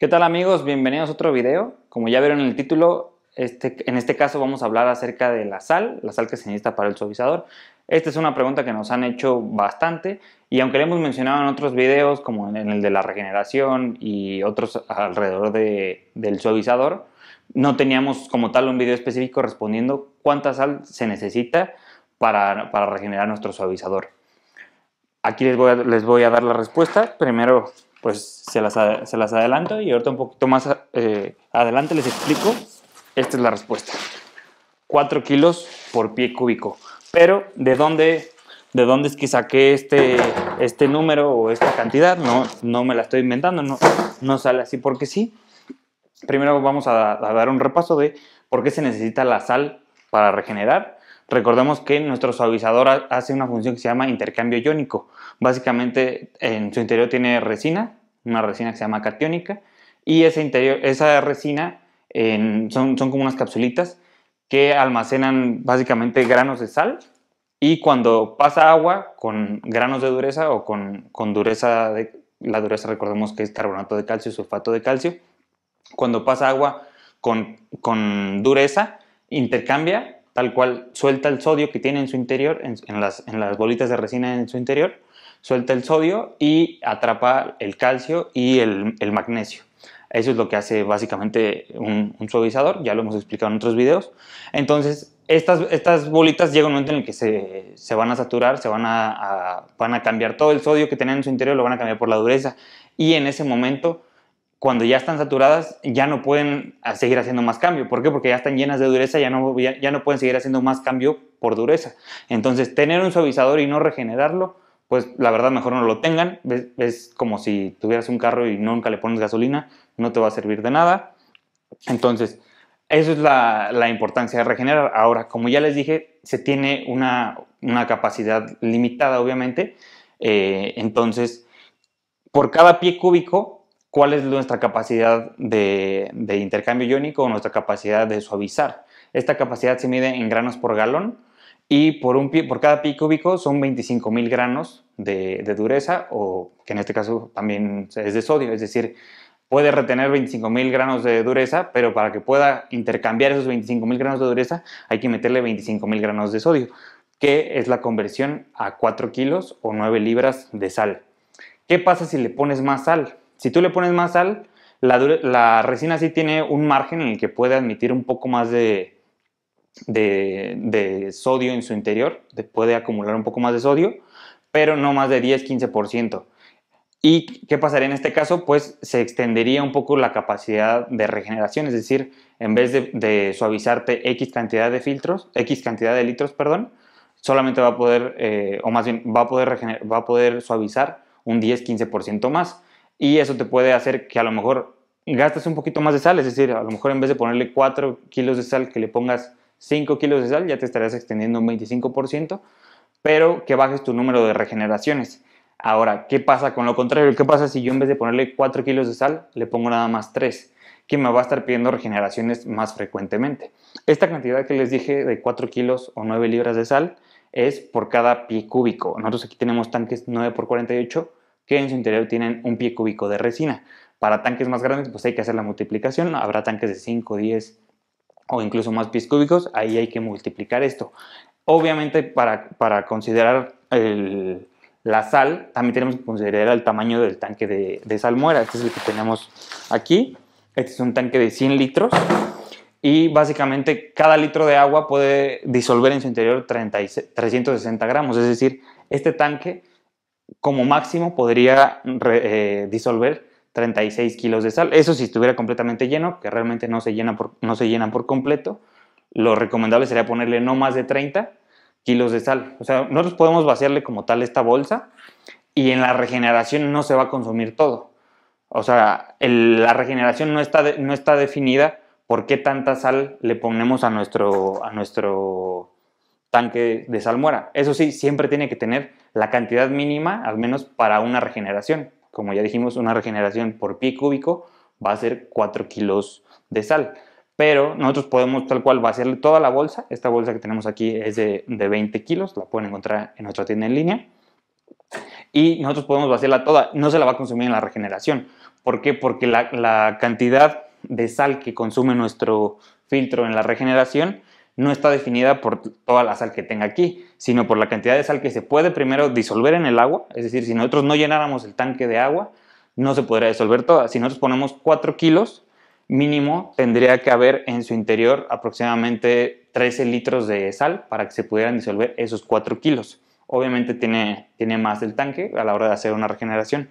¿Qué tal amigos? Bienvenidos a otro video. Como ya vieron en el título, este, en este caso vamos a hablar acerca de la sal, la sal que se necesita para el suavizador. Esta es una pregunta que nos han hecho bastante y aunque la hemos mencionado en otros videos como en el de la regeneración y otros alrededor del suavizador, no teníamos como tal un video específico respondiendo cuánta sal se necesita para, regenerar nuestro suavizador. Aquí les voy a dar la respuesta. Primero pues se las, se adelanto y ahorita un poquito más eh, adelante les explico. Esta es la respuesta. 4 kilos por pie cúbico. Pero ¿de dónde, de dónde es que saqué este, este número o esta cantidad? No, no me la estoy inventando, no, no sale así porque sí. Primero vamos a dar un repaso de por qué se necesita la sal para regenerar Recordemos que nuestro suavizador hace una función que se llama intercambio iónico. Básicamente en su interior tiene resina, una resina que se llama cationica, y ese interior, esa resina son, como unas capsulitas que almacenan básicamente granos de sal y cuando pasa agua con granos de dureza o con, dureza, de, la dureza recordemos que es carbonato de calcio, sulfato de calcio, cuando pasa agua con, con dureza intercambia tal cual suelta el sodio que tiene en su interior, en, las, en las bolitas de resina en su interior, suelta el sodio y atrapa el calcio y el, el magnesio. Eso es lo que hace básicamente un, suavizador, ya lo hemos explicado en otros videos. Entonces, estas, estas bolitas llegan a un momento en el que se, van a saturar, se van a, van a cambiar todo el sodio que tenían en su interior, lo van a cambiar por la dureza. Y en ese momento cuando ya están saturadas, ya no pueden ah, seguir haciendo más cambio. ¿Por qué? Porque ya están llenas de dureza, ya no, ya, no pueden seguir haciendo más cambio por dureza. Entonces, tener un suavizador y no regenerarlo, pues la verdad mejor no lo tengan. Es, como si tuvieras un carro y nunca le pones gasolina, no te va a servir de nada. Entonces, eso es la, la, importancia de regenerar. Ahora, como ya les dije, se tiene una, una capacidad limitada, obviamente. Eh, entonces, por cada pie cúbico cuál es nuestra capacidad de, intercambio iónico o nuestra capacidad de suavizar. Esta capacidad se mide en granos por galón y por, cada pi cúbico son 25.000 granos de, de, dureza o que en este caso también es de sodio, es decir, puede retener 25.000 granos de dureza, pero para que pueda intercambiar esos 25.000 granos de dureza hay que meterle 25.000 granos de sodio, que es la conversión a 4 kilos o 9 libras de sal. ¿Qué pasa si le pones más sal? Si tú le pones más sal, la, resina sí tiene un margen en el que puede admitir un poco más de, sodio en su interior, puede acumular un poco más de sodio, pero no más de 10-15%. ¿Y qué pasaría en este caso? Pues se extendería un poco la capacidad de regeneración, es decir, en vez de, suavizarte X cantidad de filtros, X cantidad de litros, perdón, solamente va a poder, eh, o más bien, va a poder, va a poder suavizar un 10-15% más y eso te puede hacer que a lo mejor gastes un poquito más de sal, es decir, a lo mejor en vez de ponerle 4 kilos de sal, que le pongas 5 kilos de sal, ya te estarás extendiendo un 25%, pero que bajes tu número de regeneraciones. Ahora, ¿qué pasa con lo contrario? ¿Qué pasa si yo en vez de ponerle 4 kilos de sal, le pongo nada más 3? que me va a estar pidiendo regeneraciones más frecuentemente. Esta cantidad que les dije de 4 kilos o 9 libras de sal es por cada pie cúbico. Nosotros aquí tenemos tanques 9 por 48 que en su interior tienen un pie cúbico de resina. Para tanques más grandes, pues hay que hacer la multiplicación. Habrá tanques de 5, 10 o incluso más pies cúbicos. Ahí hay que multiplicar esto. Obviamente, para, para considerar la sal, también tenemos que considerar el tamaño del tanque de, salmuera. Este es el que tenemos aquí. Este es un tanque de 100 litros y básicamente cada litro de agua puede disolver en su interior 360 gramos. Es decir, este tanque como máximo podría eh, disolver 36 kilos de sal. Eso si estuviera completamente lleno, que realmente no se, llena por, no se llenan por completo. Lo recomendable sería ponerle no más de 30 kilos de sal. O sea, nosotros podemos vaciarle como tal esta bolsa y en la regeneración no se va a consumir todo. O sea, la regeneración no está, no está definida por qué tanta sal le ponemos a nuestro, a nuestro tanque de salmuera. Eso sí, siempre tiene que tener la cantidad mínima, al menos para una regeneración. Como ya dijimos, una regeneración por pie cúbico va a ser 4 kilos de sal. Pero nosotros podemos tal cual vaciarle toda la bolsa. Esta bolsa que tenemos aquí es de, de 20 kilos, la pueden encontrar en nuestra tienda en línea. Y nosotros podemos vaciarla toda, no se la va a consumir en la regeneración. ¿Por qué? Porque la, la cantidad de sal que consume nuestro filtro en la regeneración no está definida por toda la sal que tenga aquí, sino por la cantidad de sal que se puede primero disolver en el agua. Es decir, si nosotros no llenáramos el tanque de agua, no se podría disolver toda. Si nosotros ponemos 4 kilos, mínimo tendría que haber en su interior aproximadamente 13 litros de sal para que se pudieran disolver esos 4 kilos. Obviamente tiene, tiene más el tanque a la hora de hacer una regeneración.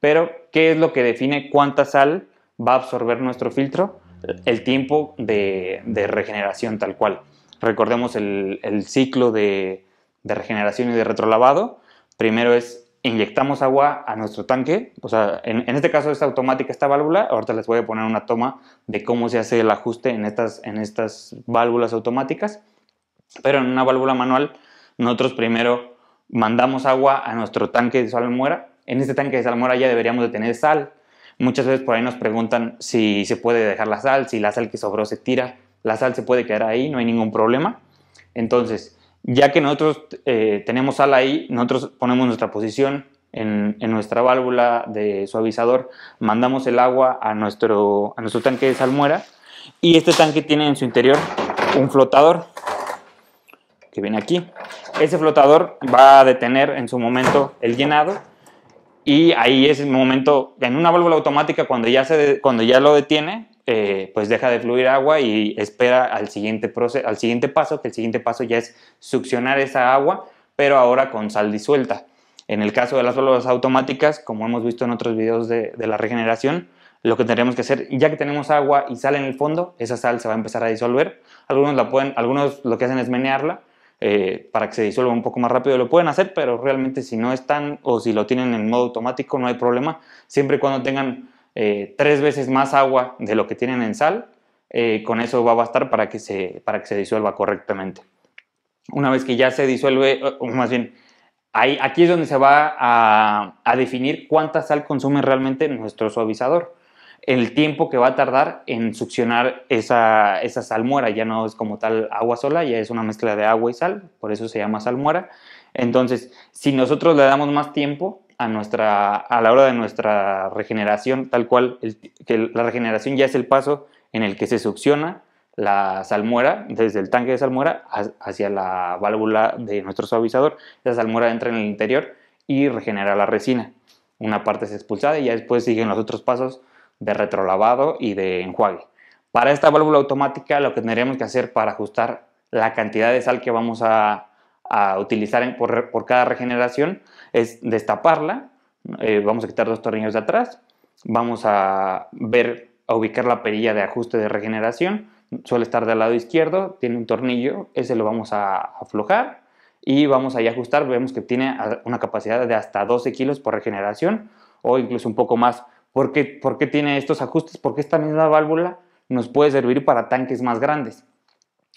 Pero, ¿qué es lo que define cuánta sal va a absorber nuestro filtro? el tiempo de, regeneración tal cual. Recordemos el, ciclo de, regeneración y de retrolavado. Primero es inyectamos agua a nuestro tanque, o sea, en, este caso es automática esta válvula, ahorita les voy a poner una toma de cómo se hace el ajuste en estas, en estas válvulas automáticas, pero en una válvula manual nosotros primero mandamos agua a nuestro tanque de salmuera, en este tanque de salmuera ya deberíamos de tener sal, Muchas veces por ahí nos preguntan si se puede dejar la sal, si la sal que sobró se tira. La sal se puede quedar ahí, no hay ningún problema. Entonces, ya que nosotros eh, tenemos sal ahí, nosotros ponemos nuestra posición en, nuestra válvula de suavizador, mandamos el agua a nuestro, a nuestro tanque de salmuera y este tanque tiene en su interior un flotador que viene aquí. Ese flotador va a detener en su momento el llenado y ahí es el momento, en una válvula automática, cuando ya, se, cuando ya lo detiene, eh, pues deja de fluir agua y espera al siguiente, proceso, al siguiente paso, que el siguiente paso ya es succionar esa agua, pero ahora con sal disuelta. En el caso de las válvulas automáticas, como hemos visto en otros videos de, la regeneración, lo que tenemos que hacer, ya que tenemos agua y sal en el fondo, esa sal se va a empezar a disolver. Algunos, la pueden, algunos lo que hacen es menearla, eh, para que se disuelva un poco más rápido. Lo pueden hacer, pero realmente si no están o si lo tienen en modo automático no hay problema. Siempre y cuando tengan eh, tres veces más agua de lo que tienen en sal, eh, con eso va a bastar para que, se, para que se disuelva correctamente. Una vez que ya se disuelve, más bien, aquí es donde se va a definir cuánta sal consume realmente nuestro suavizador el tiempo que va a tardar en succionar esa, salmuera. Ya no es como tal agua sola, ya es una mezcla de agua y sal, por eso se llama salmuera. Entonces, si nosotros le damos más tiempo a, nuestra, a la hora de nuestra regeneración, tal cual, que la regeneración ya es el paso en el que se succiona la salmuera, desde el tanque de salmuera hacia la válvula de nuestro suavizador. La salmuera entra en el interior y regenera la resina. Una parte es expulsada y ya después siguen los otros pasos de retrolavado y de enjuague. Para esta válvula automática lo que tendríamos que hacer para ajustar la cantidad de sal que vamos a, utilizar por, por, cada regeneración es destaparla, eh, vamos a quitar dos tornillos de atrás, vamos a ver, a ubicar la perilla de ajuste de regeneración, suele estar del lado izquierdo, tiene un tornillo, ese lo vamos a aflojar y vamos a ajustar, vemos que tiene una capacidad de hasta 12 kilos por regeneración o incluso un poco más ¿Por qué, tiene estos ajustes? Porque esta misma válvula nos puede servir para tanques más grandes.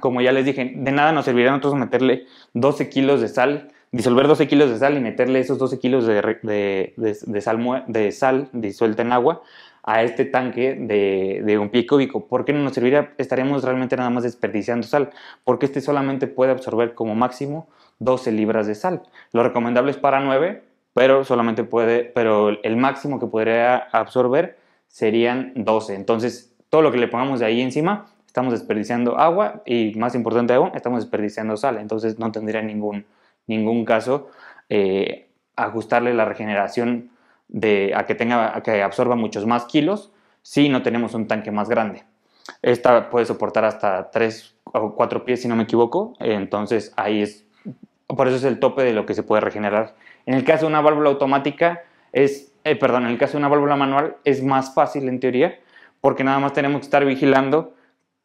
Como ya les dije, de nada nos serviría a nosotros meterle 12 kilos de sal, disolver 12 kilos de sal y meterle esos 12 kilos de, sal, disuelta en agua a este tanque de, un pie cúbico. ¿Por qué no nos serviría? Estaríamos realmente nada más desperdiciando sal, porque este solamente puede absorber como máximo 12 libras de sal. Lo recomendable es para 9, pero solamente puede, pero el máximo que podría absorber serían 12. Entonces, todo lo que le pongamos de ahí encima, estamos desperdiciando agua y más importante aún, estamos desperdiciando sal. Entonces, no tendría ningún, ningún caso eh, ajustarle la regeneración de, a que tenga, a que absorba muchos más kilos si no tenemos un tanque más grande. Esta puede soportar hasta 3 o 4 pies, si no me equivoco. Entonces, ahí es, por eso es el tope de lo que se puede regenerar en el caso de una válvula automática es, eh, perdón, en el caso de una válvula manual es más fácil en teoría, porque nada más tenemos que estar vigilando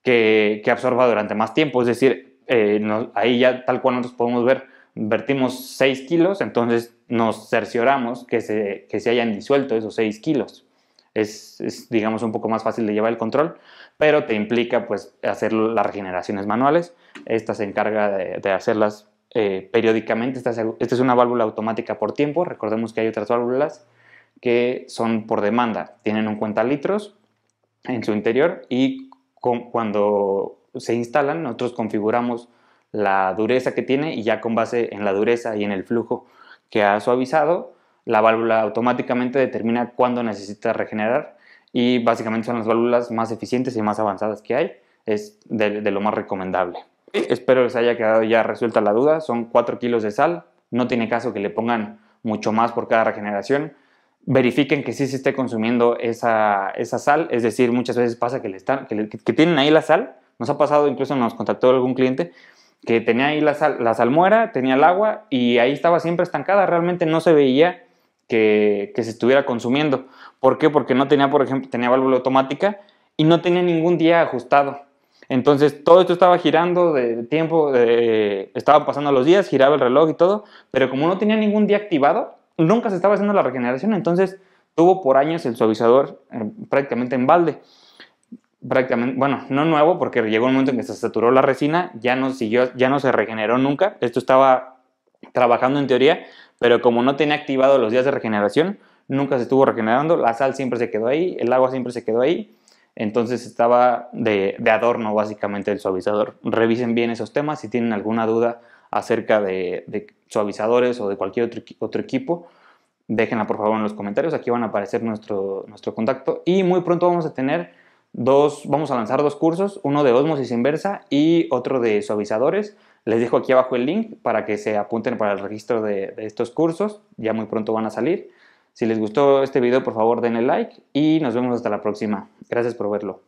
que, que absorba durante más tiempo. Es decir, eh, ahí ya tal cual nosotros podemos ver, vertimos 6 kilos, entonces nos cercioramos que se, que se hayan disuelto esos 6 kilos. Es, digamos, un poco más fácil de llevar el control, pero te implica, pues, hacer las regeneraciones manuales. Esta se encarga de, de hacerlas eh, periódicamente. Esta, es una válvula automática por tiempo. Recordemos que hay otras válvulas que son por demanda. Tienen un cuenta litros en su interior y cuando se instalan nosotros configuramos la dureza que tiene y ya con base en la dureza y en el flujo que ha suavizado, la válvula automáticamente determina cuándo necesita regenerar y básicamente son las válvulas más eficientes y más avanzadas que hay, es de lo más recomendable. Espero les haya quedado ya resuelta la duda. Son 4 kilos de sal. No tiene caso que le pongan mucho más por cada regeneración. Verifiquen que sí se esté consumiendo esa, esa sal. Es decir, muchas veces pasa que, le están, que, tienen ahí la sal. Nos ha pasado, incluso nos contactó algún cliente que tenía ahí la, sal, la salmuera, tenía el agua y ahí estaba siempre estancada. Realmente no se veía que, que se estuviera consumiendo. ¿Por qué? Porque no tenía, por ejemplo, tenía válvula automática y no tenía ningún día ajustado. Entonces todo esto estaba girando de tiempo, estaba estaban pasando los días, giraba el reloj y todo, pero como no tenía ningún día activado, nunca se estaba haciendo la regeneración, entonces tuvo por años el suavizador eh, prácticamente en balde. Prácticamente, bueno, no nuevo porque llegó un momento en que se saturó la resina, ya no siguió, ya no se regeneró nunca. Esto estaba trabajando en teoría, pero como no tenía activado los días de regeneración, nunca se estuvo regenerando, la sal siempre se quedó ahí, el agua siempre se quedó ahí entonces estaba de, adorno básicamente el suavizador. Revisen bien esos temas si tienen alguna duda acerca de, suavizadores o de cualquier otro, equipo. Déjenla por favor en los comentarios, aquí van a aparecer nuestro, nuestro contacto y muy pronto vamos a tener dos, vamos a lanzar dos cursos, uno de osmosis inversa y otro de suavizadores. Les dejo aquí abajo el link para que se apunten para el registro de estos cursos, ya muy pronto van a salir. Si les gustó este video, por favor denle like y nos vemos hasta la próxima. Gracias por verlo.